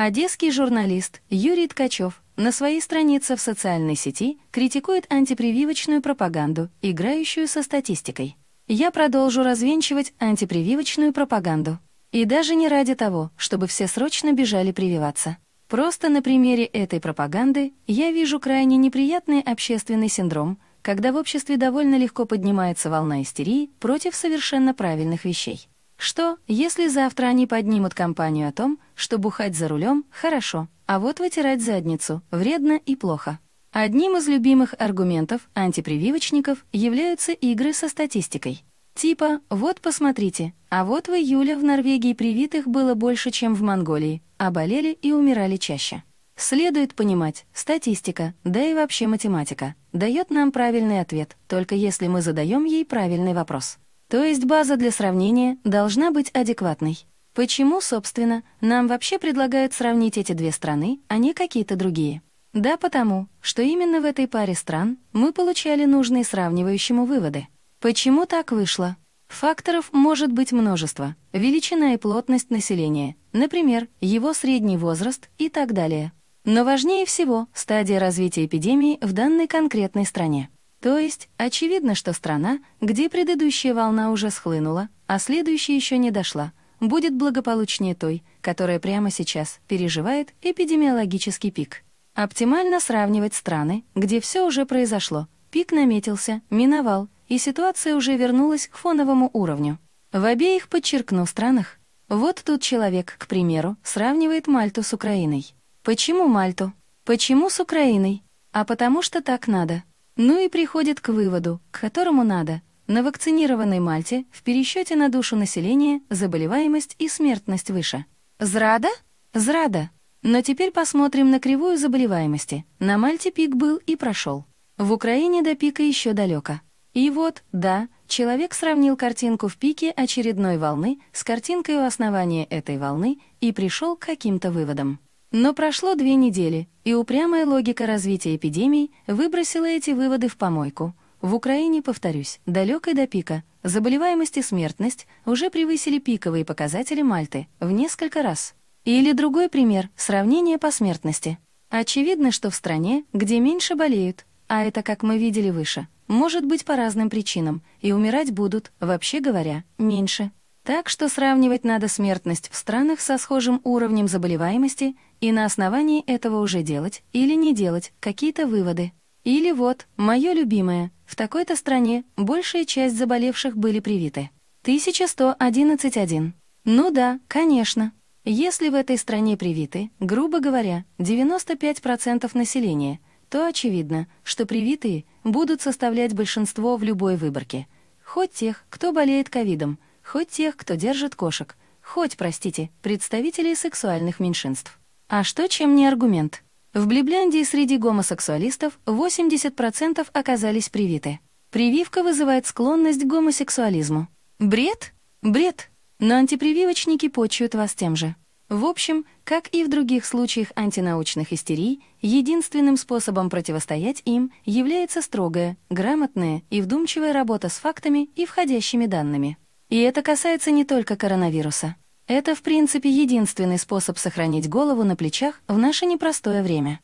Одесский журналист Юрий Ткачев на своей странице в социальной сети критикует антипрививочную пропаганду, играющую со статистикой. «Я продолжу развенчивать антипрививочную пропаганду. И даже не ради того, чтобы все срочно бежали прививаться. Просто на примере этой пропаганды я вижу крайне неприятный общественный синдром, когда в обществе довольно легко поднимается волна истерии против совершенно правильных вещей. Что, если завтра они поднимут кампанию о том, что бухать за рулем – хорошо, а вот вытирать задницу – вредно и плохо. Одним из любимых аргументов антипрививочников являются игры со статистикой. Типа «Вот посмотрите, а вот в июле в Норвегии привитых было больше, чем в Монголии, а болели и умирали чаще». Следует понимать, статистика, да и вообще математика, дает нам правильный ответ, только если мы задаем ей правильный вопрос. То есть база для сравнения должна быть адекватной. Почему, собственно, нам вообще предлагают сравнить эти две страны, а не какие-то другие? Да потому, что именно в этой паре стран мы получали нужные сравнивающему выводы. Почему так вышло? Факторов может быть множество. Величина и плотность населения, например, его средний возраст и так далее. Но важнее всего стадия развития эпидемии в данной конкретной стране. То есть, очевидно, что страна, где предыдущая волна уже схлынула, а следующая еще не дошла, будет благополучнее той, которая прямо сейчас переживает эпидемиологический пик. Оптимально сравнивать страны, где все уже произошло, пик наметился, миновал, и ситуация уже вернулась к фоновому уровню. В обеих, подчеркну, странах. Вот тут человек, к примеру, сравнивает Мальту с Украиной. Почему Мальту? Почему с Украиной? А потому что так надо. Ну и приходит к выводу, к которому надо, на вакцинированной Мальте в пересчете на душу населения заболеваемость и смертность выше. Зрада? Зрада. Но теперь посмотрим на кривую заболеваемости. На Мальте пик был и прошел. В Украине до пика еще далеко. И вот, да, человек сравнил картинку в пике очередной волны с картинкой у основания этой волны и пришел к каким-то выводам. Но прошло две недели, и упрямая логика развития эпидемий выбросила эти выводы в помойку. В Украине, повторюсь, далекой до пика, заболеваемость и смертность уже превысили пиковые показатели Мальты в несколько раз. Или другой пример – сравнение по смертности. Очевидно, что в стране, где меньше болеют, а это, как мы видели выше, может быть по разным причинам, и умирать будут, вообще говоря, меньше. Так что сравнивать надо смертность в странах со схожим уровнем заболеваемости и на основании этого уже делать или не делать какие-то выводы. Или вот, мое любимое – в такой-то стране большая часть заболевших были привиты. 1111.1. Ну да, конечно. Если в этой стране привиты, грубо говоря, 95% населения, то очевидно, что привитые будут составлять большинство в любой выборке. Хоть тех, кто болеет ковидом, хоть тех, кто держит кошек, хоть, простите, представителей сексуальных меньшинств. А что, чем не аргумент? В Блибляндии среди гомосексуалистов 80% оказались привиты. Прививка вызывает склонность к гомосексуализму. Бред? Бред. Но антипрививочники почуют вас тем же. В общем, как и в других случаях антинаучных истерий, единственным способом противостоять им является строгая, грамотная и вдумчивая работа с фактами и входящими данными. И это касается не только коронавируса. Это, в принципе, единственный способ сохранить голову на плечах в наше непростое время.